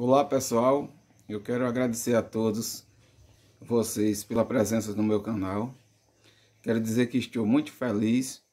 Olá pessoal, eu quero agradecer a todos vocês pela presença no meu canal. Quero dizer que estou muito feliz